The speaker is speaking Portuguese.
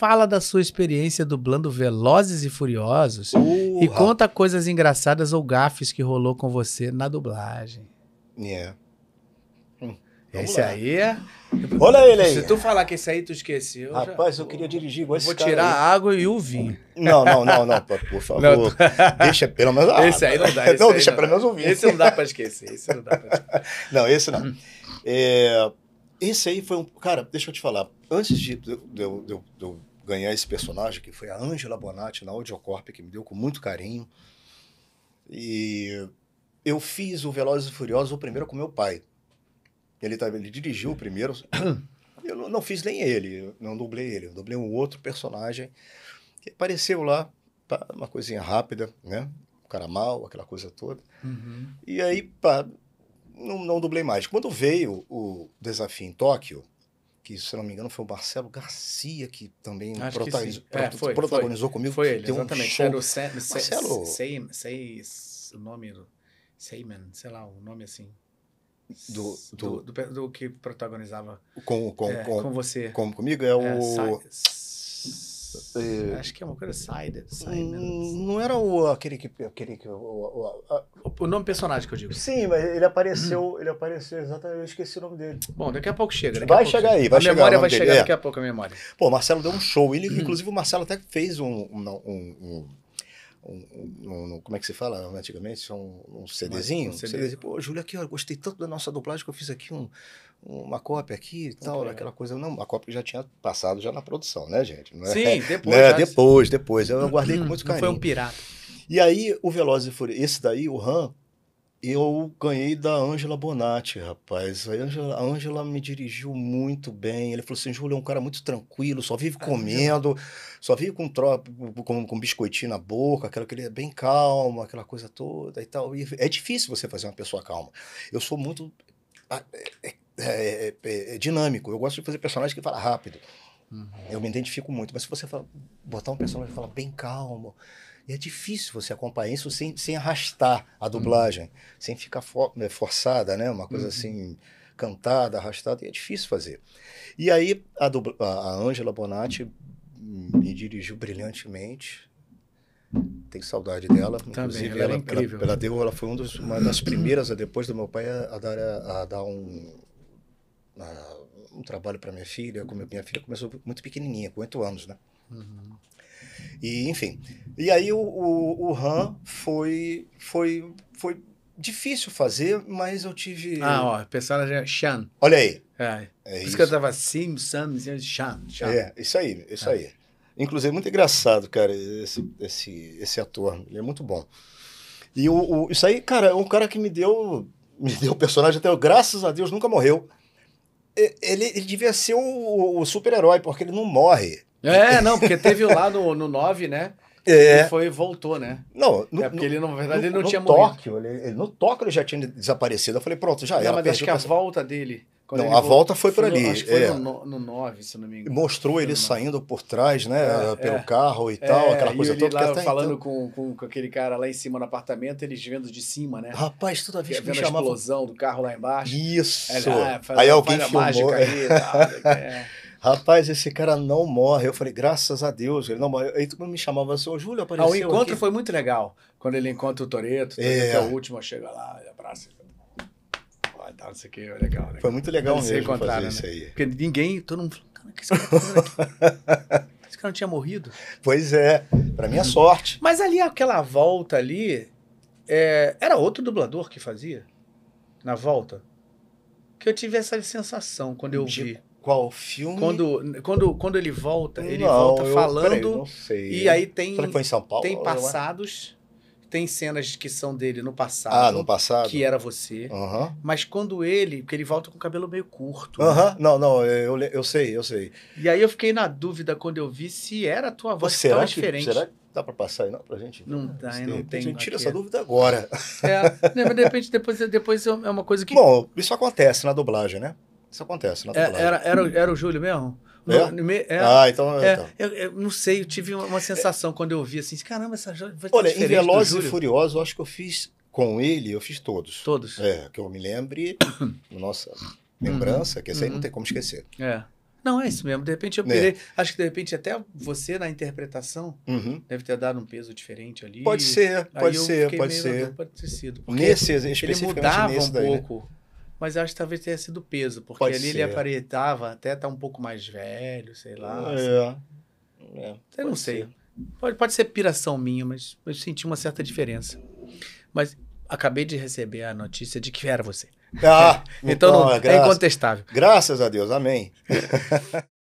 Fala da sua experiência dublando Velozes e Furiosos uh, e conta coisas engraçadas ou gafes que rolou com você na dublagem. Yeah. É. Hum, esse lá. aí é. Olha ele aí. Se tu falar que esse aí tu esqueceu. Rapaz, já... eu queria dirigir igual esse Vou tirar aí. a água e o vinho. Não, não, não, não, por favor. Não, deixa pelo menos Esse aí não dá. não, deixa não pelo menos o vinho. Esse não dá pra esquecer. Esse não dá pra esquecer. não, esse não. É, esse aí foi um. Cara, deixa eu te falar. Antes de eu, de eu, de eu ganhar esse personagem, que foi a Angela Bonatti na Audiocorp, que me deu com muito carinho. E eu fiz o Velozes e Furiosos o primeiro com meu pai. Ele, tá, ele dirigiu o primeiro. Eu não, não fiz nem ele, não dublei ele. Eu dublei um outro personagem que apareceu lá, uma coisinha rápida, né? O cara mal, aquela coisa toda. Uhum. E aí, pá, não, não dublei mais. Quando veio o Desafio em Tóquio, que se não me engano foi o Marcelo Garcia que também que é, foi, protagonizou foi, comigo. Foi ele, deu exatamente. Um era o Marcelo... Sei, sei, o nome, Seyman, sei lá, um nome assim. Do do, do, do, do, que protagonizava com, com, é, com, com, você. Com, comigo é, é o... Sa é, Acho que é uma coisa Sider hum, Não era o aquele que. Aquele que o, o, a... o nome do personagem que eu digo. Sim, mas ele apareceu. Hum. Ele apareceu exatamente. Eu esqueci o nome dele. Bom, daqui a pouco chega. vai pouco chegar chega. aí, vai a chegar. memória vai chegar dele. É. daqui a pouco, a memória. Pô, Marcelo deu um show. Ele, hum. inclusive, o Marcelo até fez um, um, um, um um, um, um, como é que se fala antigamente? Um, um CDzinho? Um CD. CDzinho. Pô, Júlio, aqui, ó, gostei tanto da nossa dublagem que eu fiz aqui um, uma cópia aqui e tal, okay. É. aquela coisa. Não, a cópia que já tinha passado já na produção, né, gente? Não é, Sim, depois. Né? Já... Depois, depois. Eu hum, guardei com hum, muito carinho. Não foi um pirata. E aí, o Velozes e Furiosos, esse daí, o Han, eu ganhei da Ângela Bonatti, rapaz. A Ângela Angela me dirigiu muito bem. Ele falou assim: Júlio é um cara muito tranquilo, só vive ah, comendo, só vive com, tro... com, com biscoitinho na boca, aquela que ele é bem calmo, aquela coisa toda e tal. E é difícil você fazer uma pessoa calma. Eu sou muito é é, é, é, é, dinâmico. Eu gosto de fazer personagens que falam rápido. Uhum. Eu me identifico muito. Mas se você fala, botar um personagem que fala bem calmo e é difícil você acompanhar isso sem, sem arrastar a dublagem, uhum. sem ficar né, forçada, né? Uma coisa uhum. assim, cantada, arrastada, e é difícil fazer. E aí a, a Angela Bonatti me dirigiu brilhantemente. Tenho saudade dela. Tá inclusive, ela, é incrível. ela, ela, deu, ela foi um dos, uma das primeiras, depois do meu pai, a, dar, a, a dar um, a, um trabalho para minha filha. Minha filha começou muito pequenininha, com oito anos, né? Uhum. E, enfim. E aí o, o, o RAM foi, foi, foi difícil fazer, mas eu tive. Ah, ó, pessoal já. Shan. Olha aí. É. é Por isso que eu tava Sim, Sam, Sam, Shan. É, isso aí, isso é. aí. Inclusive, muito engraçado, cara, esse, esse, esse ator. Ele é muito bom. E o, o, isso aí, cara, é um cara que me deu. Me deu o personagem até, graças a Deus, nunca morreu. Ele, ele devia ser o, o super-herói, porque ele não morre. É, não, porque teve lá no, no 9, né? É. Ele foi voltou, né? Não, é, no, é porque ele, na verdade, no, ele não no tinha Tóquio, morrido. Ele, no Tóquio ele já tinha desaparecido. Eu falei, pronto, já não, Mas acho que a volta dele. Não, a volta, foi, para por ali. Acho que foi é. no, 9, se não me engano. Mostrou ele saindo por trás, né? É, pelo é. carro e tal, é, aquela coisa e ele toda. Lá, tá falando então... com, com, com, aquele cara lá em cima no apartamento, eles vendo de cima, né? Rapaz, toda vez que, que me chamava... a explosão do carro lá embaixo. Isso! Ele, ah, faz, aí alguém filmou. Mágica aí, tal, é. é rapaz, esse cara não morre. Eu falei, graças a Deus, ele não morre. Aí tu me chamava assim, ô Júlio, apareceu ah, O encontro aqui. foi muito legal, quando ele encontra o Toreto, é. a é o último, chega lá, abraça vai dar, não sei o que, legal, Foi muito legal Eles mesmo fazer né? isso aí. Porque ninguém, todo mundo falou, cara, esse cara, esse cara não tinha morrido. Pois é, pra minha sorte. Mas ali, aquela volta ali, é, era outro dublador que fazia? Na volta? Que eu tive essa sensação quando eu vi. Qual filme? Quando, quando, quando ele volta, ele não, volta eu, falando. Peraí, não sei. E aí tem. Será que foi em São Paulo? Tem passados. Tem cenas que são dele no passado. Ah, no passado? Que era você. Uhum. Mas quando ele. Porque ele volta com o cabelo meio curto. Né? Aham. Uhum. Né? Não, não, eu, eu sei, eu sei. E aí eu fiquei na dúvida quando eu vi se era a tua voz tão diferente. Será que dá para passar aí não pra gente? Não dá, eu não tenho. A gente tira essa é. dúvida agora. É, mas de repente depois, depois é uma coisa que. Bom, isso acontece na dublagem, né? Isso acontece. É, era, era, era o Júlio mesmo? É? No, é, ah, então. É, então. Eu, eu, não sei, eu tive uma, sensação quando eu vi assim: caramba, essa joia vai Olha, tá em Veloz e furioso. eu acho que eu fiz com ele, eu fiz todos. Todos? É, que eu me lembre, nossa uhum. lembrança, uhum, que essa aí não uhum. tem como esquecer. É. Não, é isso mesmo. De repente eu pirei. É. Acho que de repente até você na interpretação uhum. deve ter dado um peso diferente ali. Pode ser, pode ser, pode ser. Pode ter sido. Nesse especificamente ele mudava nesse um daí, né? pouco. Né? Mas acho que talvez tenha sido peso, porque Pode ali ser. ele aparentava até estar tá um pouco mais velho, sei lá. É. Assim. É, eu não sei. Pode, pode ser piração minha, mas eu senti uma certa diferença. Mas acabei de receber a notícia de que era você. Ah, então, então não, então, é, graças, é incontestável. Graças a Deus, amém.